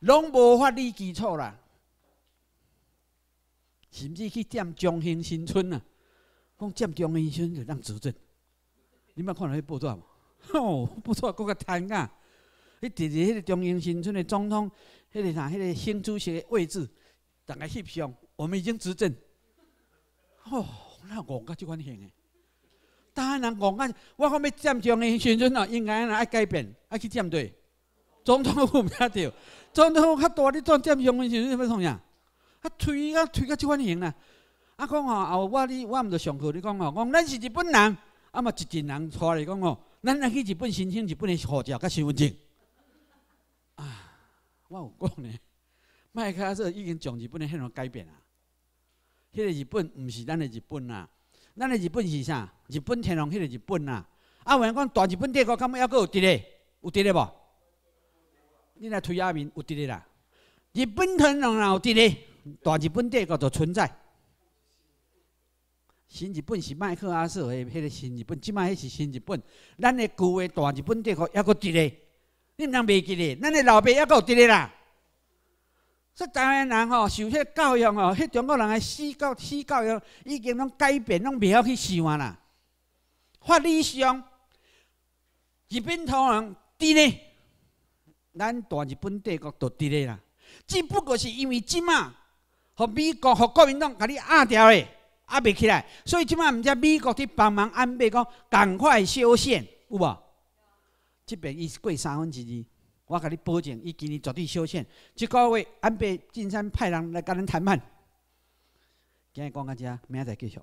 拢无法理基础啦，甚至去占中兴新村啊，讲占中兴新村就当执政，你捌看到迄报道无哦，报道更较惨啊！迄直直迄个中兴新村的总统，迄个啥，迄个新主席位置，大家翕相，我们已经执政。哦，那我噶即款型诶，当然我按我讲要占中兴新村哦，应该要改变，要去占对。总统府碰不着，总统府较大哩，装点身份证要创啥？啊，推啊推到即款型呐！啊，讲吼，后我你我毋着上课你讲吼，讲咱是日本人，啊嘛一群人出来讲吼，咱去日本申请日本的护照甲身份证。啊，我有讲呢，麦克说已经从日本迄向改变啊，迄个日本毋是咱个日本啊，咱个日本是啥？日本天皇迄个日本啊。啊，有人讲大日本帝国，敢觉还佫有伫咧？有伫咧无？你来推亚民有伫咧啦！日本投也有伫咧，大日本帝国就存在。新日本是麦克阿瑟诶，迄个新日本即摆迄是新日本，咱诶旧诶大日本帝国还阁伫咧。你毋通袂记咧，咱诶老爸还阁伫咧啦。即台湾人吼受迄个教育吼，迄中国人诶思教思教育已经拢改变，拢袂晓去想啦。法律上，日本通人伫咧。咱大日本帝国都伫嘞啦，只不过是因为即啊和美国和国民党甲你压掉诶，压袂起来，所以今啊知只美国伫帮忙安排讲赶快修宪有无？这边伊过三分之二，我甲你保证，伊今年绝对修宪。即个月安倍进山派人来甲恁谈判，今日讲到这，明仔载继续。